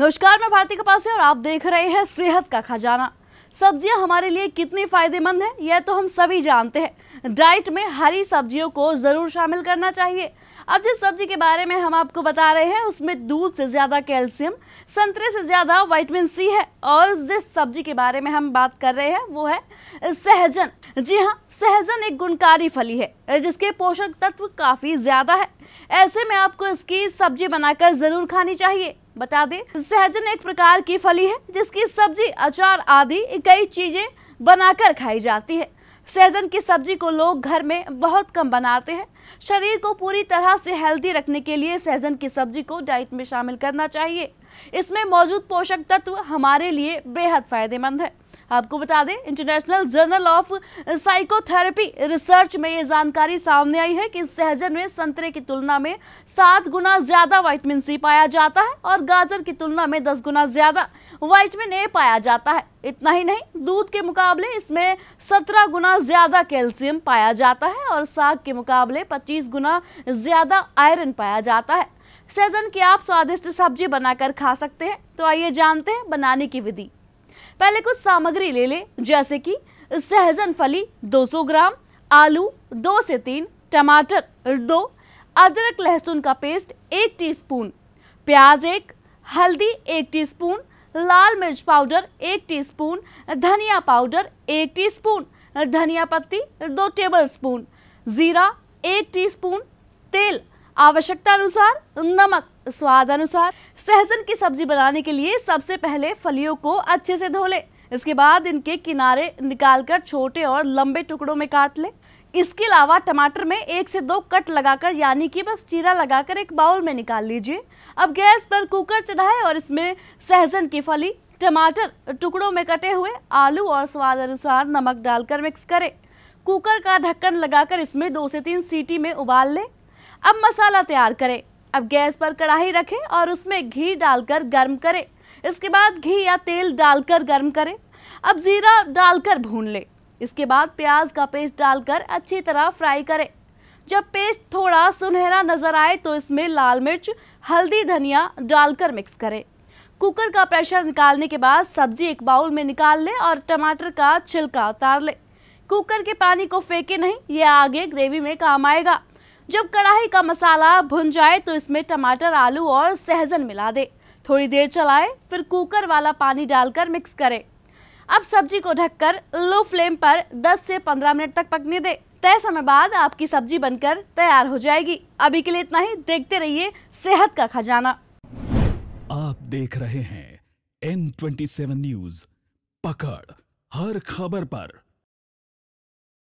नमस्कार मैं भारती कपास और आप देख रहे हैं सेहत का खजाना सब्जियां हमारे लिए कितनी फायदेमंद है यह तो हम सभी जानते हैं डाइट में हरी सब्जियों को ज़रूर शामिल करना चाहिए अब जिस सब्जी के बारे में हम आपको बता रहे हैं उसमें दूध से ज़्यादा कैल्शियम संतरे से ज़्यादा विटामिन सी है और जिस सब्जी के बारे में हम बात कर रहे हैं वो है सहजन जी हाँ सहजन एक गुणकारी फली है जिसके पोषक तत्व काफी ज्यादा है ऐसे में आपको इसकी सब्जी बनाकर जरूर खानी चाहिए बता दें सहजन एक प्रकार की फली है जिसकी सब्जी अचार आदि कई चीजें बनाकर खाई जाती है सहजन की सब्जी को लोग घर में बहुत कम बनाते हैं शरीर को पूरी तरह से हेल्दी रखने के लिए सहजन की सब्जी को डाइट में शामिल करना चाहिए इसमें मौजूद पोषक तत्व हमारे लिए बेहद फायदेमंद है आपको बता दें international journal of psychotherapy research में ये जानकारी सामने आई है कि सहजन में संतरे की तुलना में सात गुना ज्यादा वाइटमिन सी पाया जाता है और गाजर की तुलना में दस गुना ज्यादा वाइटमिन ए पाया जाता है इतना ही नहीं दूध के मुकाबले इसमें सत्रह गुना ज्यादा कैल्शियम पाया जाता है और साग के मुकाबले पच्चीस गुना ज्यादा आयरन पाया जाता है सेजन की आप स्वादिष्ट सब्जी बनाकर खा सकते हैं तो आइए जानते हैं बनाने की विधि पहले कुछ सामग्री ले लें जैसे कि सहजन फली 200 ग्राम आलू दो से तीन टमाटर दो अदरक लहसुन का पेस्ट एक टीस्पून, प्याज एक हल्दी एक टीस्पून, लाल मिर्च पाउडर एक टीस्पून, धनिया पाउडर एक टीस्पून, धनिया पत्ती दो टेबलस्पून, जीरा एक टीस्पून, तेल आवश्यकता अनुसार नमक स्वाद अनुसार सहजन की सब्जी बनाने के लिए सबसे पहले फलियों को अच्छे से धो ले इसके बाद इनके किनारे निकालकर छोटे और लंबे टुकड़ों में काट ले इसके अलावा टमाटर में एक से दो कट लगाकर यानी कि बस चीरा लगाकर एक बाउल में निकाल लीजिए अब गैस पर कुकर चढ़ाएं और इसमें सहजन की फली टमाटर टुकड़ों में कटे हुए आलू और स्वाद अनुसार नमक डालकर मिक्स करें कुकर का ढक्कन लगाकर इसमें दो से तीन सीटी में उबाल लें अब मसाला तैयार करें अब गैस पर कढ़ाई रखें और उसमें घी डालकर गर्म करें इसके बाद घी या तेल डालकर गर्म करें अब ज़ीरा डालकर भून लें इसके बाद प्याज का पेस्ट डालकर अच्छी तरह फ्राई करें जब पेस्ट थोड़ा सुनहरा नज़र आए तो इसमें लाल मिर्च हल्दी धनिया डालकर मिक्स करें कुकर का प्रेशर निकालने के बाद सब्जी एक बाउल में निकाल लें और टमाटर का छिलका उतार लें कुकर के पानी को फेंके नहीं ये आगे ग्रेवी में काम आएगा जब कढ़ाई का मसाला भुन जाए तो इसमें टमाटर आलू और सहजन मिला दे थोड़ी देर चलाएं फिर कुकर वाला पानी डालकर मिक्स करें अब सब्जी को ढककर लो फ्लेम पर 10 से 15 मिनट तक पकने दे तय समय बाद आपकी सब्जी बनकर तैयार हो जाएगी अभी के लिए इतना ही देखते रहिए सेहत का खजाना आप देख रहे हैं एन ट्वेंटी न्यूज पकड़ हर खबर पर